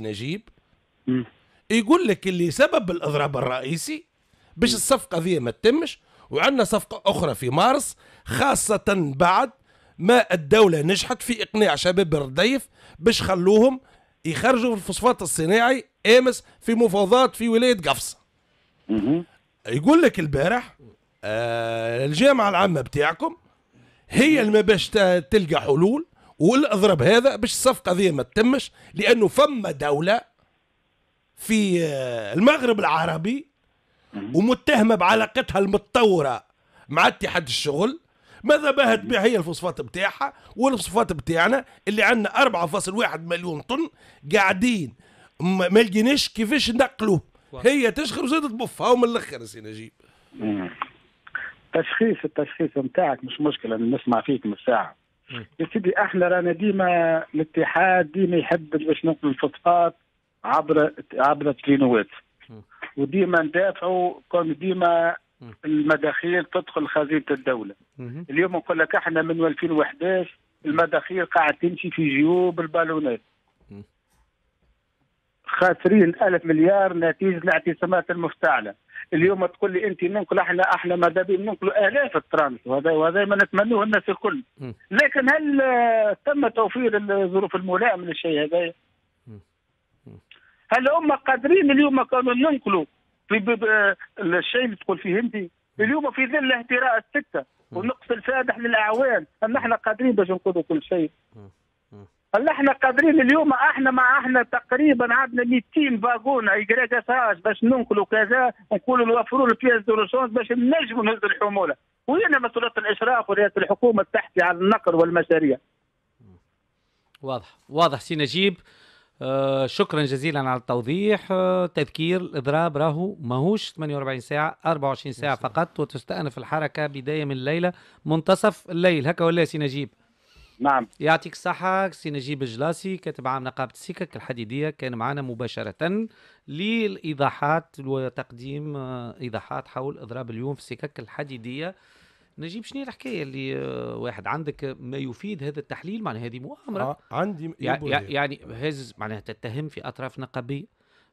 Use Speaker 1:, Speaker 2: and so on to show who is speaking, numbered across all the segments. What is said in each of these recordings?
Speaker 1: نجيب يقول لك اللي سبب الاضراب الرئيسي باش الصفقه ذي ما تتمش وعندنا صفقه اخرى في مارس خاصه بعد ما الدوله نجحت في اقناع شباب الرديف باش خلوهم يخرجوا الفوسفات الصناعي امس في مفاوضات في ولايه قفص يقول لك البارح آه الجامعه العامه بتاعكم هي اللي ما باش تلقى حلول والاضرب هذا باش الصفقه هذه ما تتمش لانه فما دوله في آه، المغرب العربي ومتهمه بعلاقتها المتطوره مع اتحاد الشغل ماذا بها تبيع هي الفوسفات بتاعها والفوسفات بتاعنا اللي عندنا 4.1 مليون طن قاعدين ما لقيناش كيفاش نقلوه هي تشخر وزادت تبف هاو من الاخر سي نجيب
Speaker 2: تشخيص التشخيص نتاعك مش مشكله نسمع فيك من الساعه يا سيدي احنا رانا ديما الاتحاد ديما يحب باش نقل الفوسفات عبر عبر الترينوات وديما ندافعوا كون ديما المداخيل تدخل خزينه الدوله اليوم نقول لك احنا من 2011 المداخيل قاعد تمشي في جيوب البالونات خاسرين ألف مليار نتيجة الاعتصامات المفتعلة اليوم تقول لي انت ننقل احنا احنا ماذا بين ننقل الاف الترانس وهذا وهذا ما نتمنوه الناس الكل لكن هل آه، تم توفير الظروف الملائمه للشيء هذا؟ هل هم قادرين اليوم كانوا ننقلوا في آه، الشيء اللي تقول فيه انت اليوم في ظل اهتراء السته والنقص الفادح للاعوان ان احنا قادرين باش ننقلوا كل شيء هل احنا قادرين اليوم احنا مع احنا تقريبا عندنا 200 فاغون ايكريك باش ننقلوا كذا ونقولوا نوفروا البياس دو باش نجموا نهزوا الحموله وين مسؤوليه الاشراف ورئاسه الحكومه تحكي على النقل والمشاريع
Speaker 3: واضح واضح سي نجيب آه شكرا جزيلا على التوضيح آه تذكير الاضراب راهو ماهوش 48 ساعه 24 ساعه فقط وتستأنف الحركه بدايه من الليله منتصف الليل هكا ولا سي نجيب نعم يعطيك الصحة سي نجيب الجلاسي كاتب عام نقابة السكك الحديدية كان معنا مباشرة للإيضاحات وتقديم آه، إيضاحات حول إضراب اليوم في السكك الحديدية نجيب شنو الحكايه اللي آه، واحد عندك ما يفيد هذا التحليل معناها هذه مؤامره آه عندي يعني, يعني هز معناها تتهم في اطراف نقابيه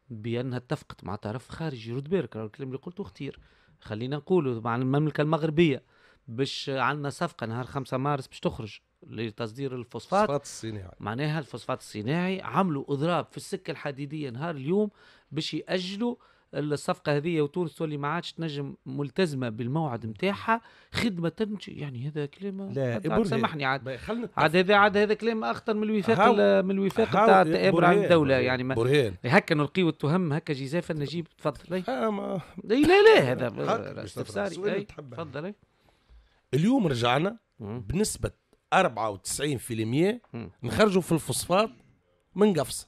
Speaker 3: بانها اتفقت مع طرف خارجي رد بالك الكلام اللي قلته خطير خلينا نقولوا مع المملكه المغربيه باش آه، عندنا صفقه نهار 5 مارس باش تخرج لتصدير الفوسفات الفوسفات الصناعي معناها الفوسفات الصناعي عملوا اضراب في السكه الحديديه نهار اليوم باش ياجلوا الصفقه هذه وتونس تولي ما عادش تنجم ملتزمه بالموعد نتاعها خدمه تنج يعني هذا
Speaker 1: كلام لا سامحني عاد
Speaker 3: عاد هذا عاد هذا كلام اخطر من الوفاق من الوفاق نتاع التآبر عن الدوله يعني ما برهان هكا نلقيو التهم هكا جزافا نجيب تفضل ما...
Speaker 1: لا لا هذا استفساري
Speaker 3: تفضل
Speaker 1: اليوم رجعنا بنسبه 94% نخرجوا في الفوسفات من قفصه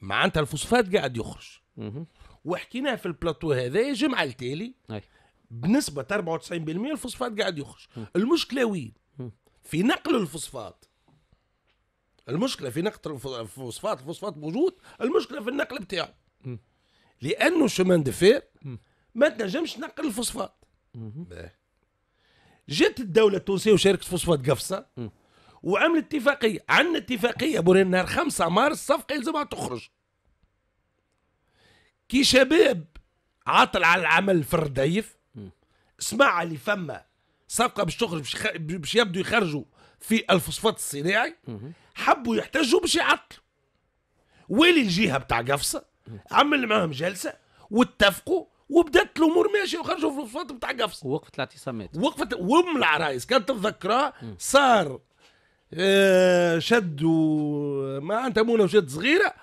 Speaker 1: معناتها الفوسفات قاعد يخرج وحكيناها في البلاتو هذا جمعه التالي بنسبه 94% الفوسفات قاعد يخرج المشكله وين في نقل الفوسفات المشكله في نقل الفوسفات الفوسفات موجود المشكله في النقل بتاعه لانه شمان دفير ما تنجمش تنقل الفوسفات جت الدوله التونسيه وشركه فوسفات قفصه وعملت اتفاقيه عندنا اتفاقيه بورين نهار 5 مارس صفقه يلزمها تخرج كي شباب عاطل على العمل في الرديف سمع اللي فما صفقه باش تخرج باش, يبدو يخرجوا في الفوسفات الصناعي حبوا يحتجوا باش يعطلوا ويلي الجهه بتاع قفصه عمل معاهم جلسه واتفقوا وبدات الامور ماشيه وخرجوا في الفوط بتاع قفص وقفت الاعتصامات وقفت وام العرايس كانت تتذكرها صار آه، شد ما معناتها مولا وشد صغيره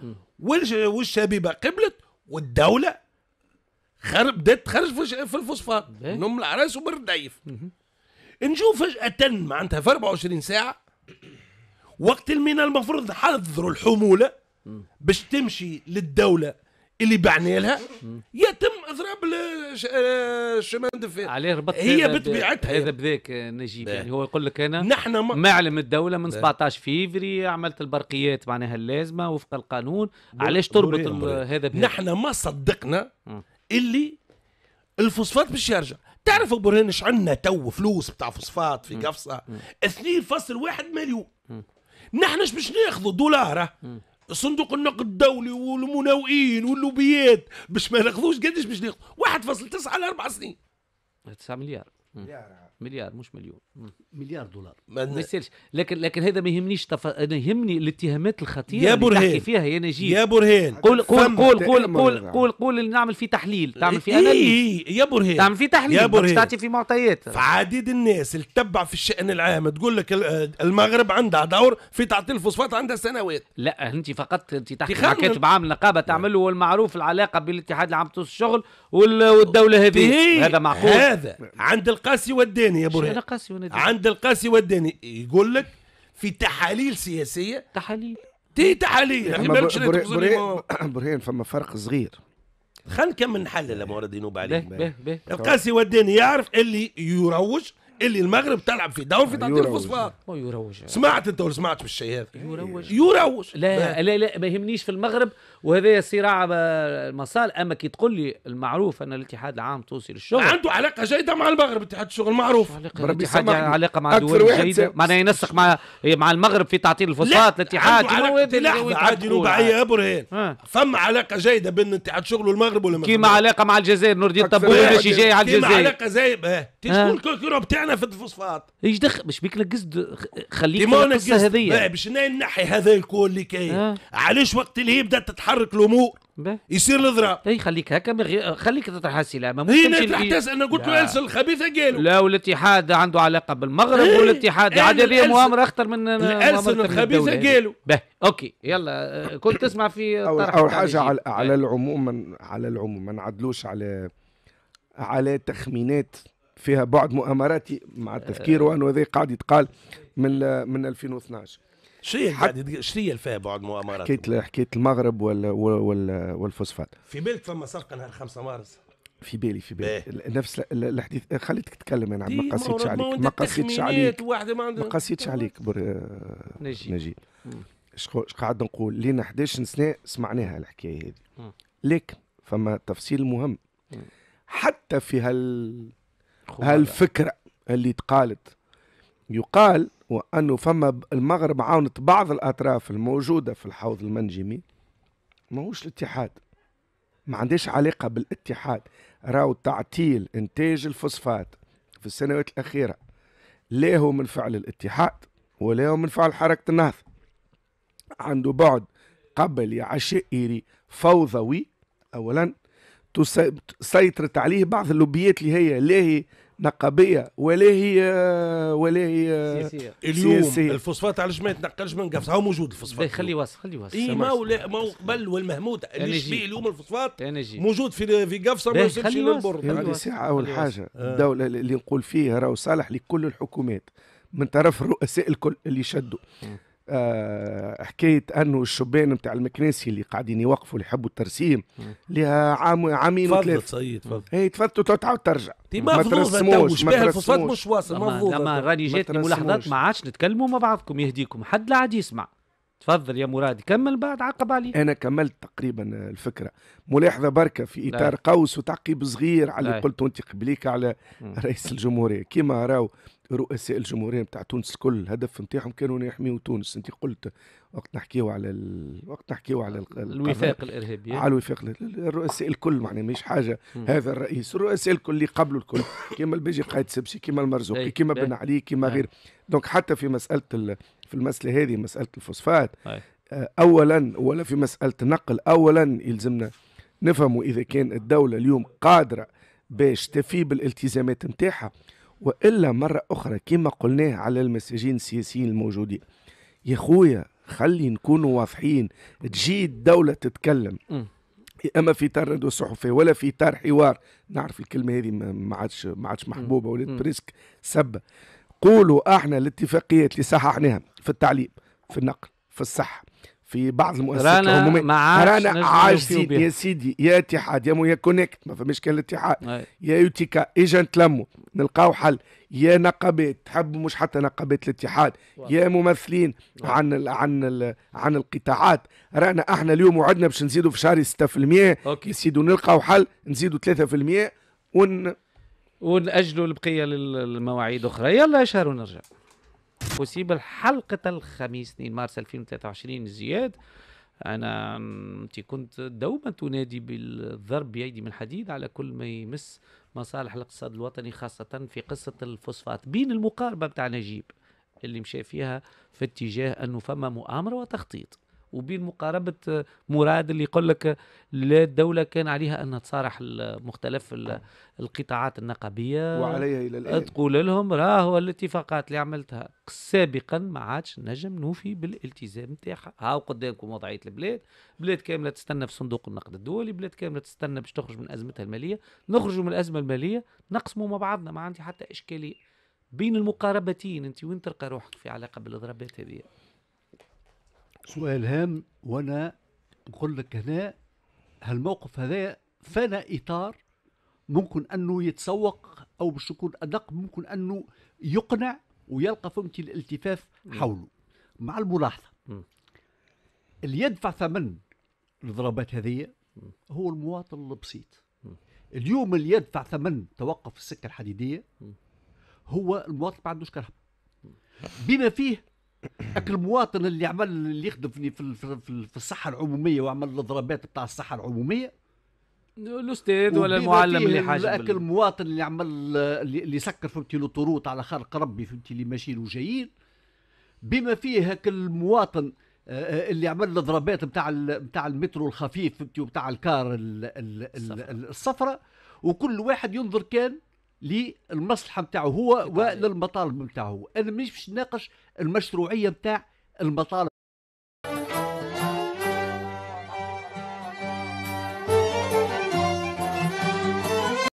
Speaker 1: والشبيبه قبلت والدوله خر... بدات تخرج في الفوسفات ام العرايس وبر نشوف فجاه معناتها في 24 ساعه وقت المينا المفروض حضروا الحموله باش تمشي للدوله اللي بعنا لها يتم اضراب آه، الشمال دفاع عليه ربط هي بطبيعتها هذا
Speaker 3: يعني. بذاك نجيب يعني هو يقول لك انا نحن ما معلم الدوله من 17 فيفري عملت البرقيات معناها
Speaker 1: اللازمه وفق القانون علاش تربط هذا بهذا نحن ما صدقنا اللي الفوسفات باش يرجع تعرف ابو برهان اش عندنا تو فلوس بتاع فوسفات في قفصه 2.1 مليون نحن اش باش ناخذوا دولار صندوق النقد الدولي والمناوئين واللوبيات باش ما ناخذوش قداش باش ناخذ 1.9 على اربع سنين
Speaker 3: 9 مليار مليار مليار مش مليون
Speaker 4: مم. مليار دولار
Speaker 3: ما يصيرش لكن لكن هذا ما يهمنيش تف... انا يهمني الاتهامات الخطيره يا برهان اللي تحكي فيها يا نجيب يا برهان قول قول قول قول إيه، إيه، قول قول قول قول نعمل فيه تحليل إيه، تعمل فيه انا إيه
Speaker 1: يا برهان تعمل فيه تحليل يا برهان تعطي فيه معطيات فعديد الناس اللي تتبع في الشان العام تقول لك المغرب عندها دور في تعطيل الفوسفات عندها سنوات لا انت فقط انت تحكي مع كاتب عام نقابه تعمل له المعروف العلاقه بين الاتحاد العام الشغل والدوله هذه هذا معقول هذا عند القاسي والداني يا برهان
Speaker 3: القاسي والداني
Speaker 1: عند القاسي والداني يقول لك في تحاليل سياسيه تحاليل تي تحاليل نعم، برهان فما فرق صغير خل نكمل نحلل يا مراد ينوب عليه القاسي والداني يعرف اللي يروج اللي المغرب تلعب في دور في تعطيه الفوسفات ما يروج سمعت انت ولا في بالشيء هذا يروج يروج
Speaker 3: لا لا لا ما يهمنيش في المغرب وهذا صراع آه، المصال اما كي تقول لي المعروف ان الاتحاد العام التونسي للشغل عنده علاقه جيده مع المغرب
Speaker 1: اتحاد الشغل معروف الاتحاد يعني
Speaker 3: علاقه مع دول جيده معناها ينسق مع مع المغرب في تعطيل الفوسفات الاتحاد عادي رباعيه برهان
Speaker 1: فما علاقه جيده بين اتحاد الشغل والمغرب ولا كيما علاقه مع الجزائر نور الدين طبول باش جاي على الجزائر كيما علاقه زي اه. تشكون الكره بتاع تاعنا في الفوسفات ايش دخل مش بيك لقصد خليك القصه هذيا باش ننحي هذا الكل اللي كاين آه. علاش وقت اللي هي بدات تتحرك الامور يصير الاضراب اي خليك هكا مغي... خليك
Speaker 3: تطرح اسئله ما هنا تحتاس انا قلت له السن الخبيث قالوا لا والاتحاد عنده علاقه بالمغرب والاتحاد عاد هذه مؤامره اخطر من الالسن الخبيثه قالوا اوكي يلا آه، كنت تسمع في اول, أول حاجه على,
Speaker 5: آه. على العموم على العموم ما نعدلوش على على تخمينات فيها بعد مؤامراتي مع التفكير آه. وانه هذا قاعد يتقال من من 2012
Speaker 1: شنو هي شنو هي فيها بعد مؤامرات؟ حكيت
Speaker 5: حكيت المغرب وال وال والفوسفات
Speaker 1: في بالك فما سرقه نهار 5 مارس
Speaker 5: في بالي في بالي إيه. نفس الحديث خليتك تتكلم انا نعم. ما قصيتش عليك ما قصيتش عليك ما قصيتش عليك نجيب نجي نجي شكو... قاعد نقول لينا 11 سنه سمعناها الحكايه هذه لكن فما تفصيل مهم حتى في هال هالفكرة اللي تقالت يقال وأنه فما المغرب عاونت بعض الأطراف الموجودة في الحوض المنجمي ماهوش الاتحاد ما عندهاش علاقة بالاتحاد راو تعطيل إنتاج الفوسفات في السنوات الأخيرة لا هو من فعل الاتحاد ولا هو من فعل حركة النهضة عنده بعد قبلي عشائري فوضوي أولا سيطرت عليه بعض اللوبيات اللي هي لا هي نقابيه ولا هي
Speaker 1: ولا هي سياسيه اليوم سياسية. الفوسفات علاش ما يتنقلش من قفص هو موجود الفوسفات خلي وصل خلي وصل اي ما ولا ما هو قبل والمهمود اللي شبيه اليوم الفوسفات موجود في في قفصه ما
Speaker 5: يوصلش للبر هذه ساعه اول حاجه آه. الدوله اللي نقول فيه راهو صالح لكل الحكومات من طرف الرؤساء الكل اللي شدوا آه. آه، حكايه انه الشبان نتاع المكناسي اللي قاعدين يوقفوا اللي يحبوا الترسيم لها عام عامين تفضل سيد تفضل اي تفضل تعاود ترجع
Speaker 3: تي ما ترسموش ما ترسموش مش واصل مفروض لما راني جاتني ملاحظات ما عادش نتكلموا مع بعضكم يهديكم حد لا عاد يسمع تفضل يا مراد كمل بعد عقب علي
Speaker 5: انا كملت تقريبا الفكره ملاحظه بركه في اطار لا. قوس وتعقيب صغير على اللي قلته انت قبليك على رئيس الجمهوريه كما راو رؤساء الجمهوريه نتاع تونس الكل الهدف نتاعهم كانوا يحميوا تونس انت قلت وقت نحكيو على ال... وقت نحكيو على ال... الوفاق الارهابي على الوفاق الرؤساء الكل معناها مش حاجه مم. هذا الرئيس الرؤساء الكل اللي قبلوا الكل كما البيجي قايد سبسي كما المرزوقي إيه، كما إيه. بن علي كما إيه. غير دونك حتى في مساله في المسألة هذه مسألة الفوسفات آه، أولا ولا في مسألة نقل أولا يلزمنا نفهموا إذا كان الدولة اليوم قادرة باش تفي بالالتزامات نتاعها وإلا مرة أخرى كما قلناه على المساجين السياسيين الموجودين يا خويا خلي نكونوا واضحين تجي الدولة تتكلم إيه، اما في ترد ندوه صحفي ولا في طار حوار نعرف الكلمه هذه ما عادش ما عادش محبوبه ولا بريسك سبه قولوا احنا الاتفاقيات اللي صححناها في التعليم في النقل في الصحه في بعض المؤسسات العموميه رانا عاجزين يا سيدي يا اتحاد يا يا كونكت ما فماش كان الاتحاد يا يوتيكا اجا نتلموا نلقاو حل يا نقابات تحب مش حتى نقابات الاتحاد واحد. يا ممثلين واحد. عن الـ عن الـ عن القطاعات رانا احنا اليوم وعدنا باش نزيدوا في شهر 6% يا سيدي نلقاو حل نزيدوا 3% ون
Speaker 3: ونأجلوا البقيه للمواعيد اخرى يلا يا شهر ونرجع وسيب حلقه الخميس 2 مارس 2023 زياد انا انت كنت دوما تنادي بالضرب بايدي من حديد على كل ما يمس مصالح الاقتصاد الوطني خاصه في قصه الفوسفات بين المقاربه بتاع نجيب اللي مشى فيها في اتجاه انه فما مؤامره وتخطيط وبين مقاربه مراد اللي يقول لك لا الدوله كان عليها انها تصارح مختلف القطاعات النقابيه وعليها الى الان تقول لهم راهو الاتفاقات اللي عملتها سابقا ما عادش نجم نوفي بالالتزام تاعها هاو قدامكم وضعيه البلاد بلاد كامله تستنى في صندوق النقد الدولي بلاد كامله تستنى باش تخرج من ازمتها الماليه نخرجوا من الازمه الماليه نقسموا مع بعضنا ما عندي حتى اشكاليه بين المقاربتين انت وين تلقى روحك في علاقه بالاضرابات هذه
Speaker 4: سؤال هام وانا نقول لك هنا هالموقف هذا فانا اطار ممكن انه يتسوق او باش يكون ادق ممكن انه يقنع ويلقى فهمتي الالتفاف حوله مع الملاحظه اللي يدفع ثمن الضربات هذه هو المواطن البسيط اليوم اللي يدفع ثمن توقف السكه الحديديه هو المواطن ما عندوش كهرباء بما فيه اك المواطن اللي عمل اللي يخدم في في الصحه العموميه وعمل الاضرابات بتاع الصحه العموميه الاستاذ ولا المعلم اللي حاجه اك المواطن اللي عمل اللي سكر فهمتي له طروط على خلق ربي فهمتي اللي ماشيين وجايين بما فيه هاك المواطن آه، آه، اللي عمل الاضرابات بتاع بتاع المترو الخفيف فهمتي وبتاع الكار الصفراء وكل واحد ينظر كان للمصلحه نتاعو هو وللمطالب نتاعو انا مانيش باش نناقش المشروعيه نتاع المطالب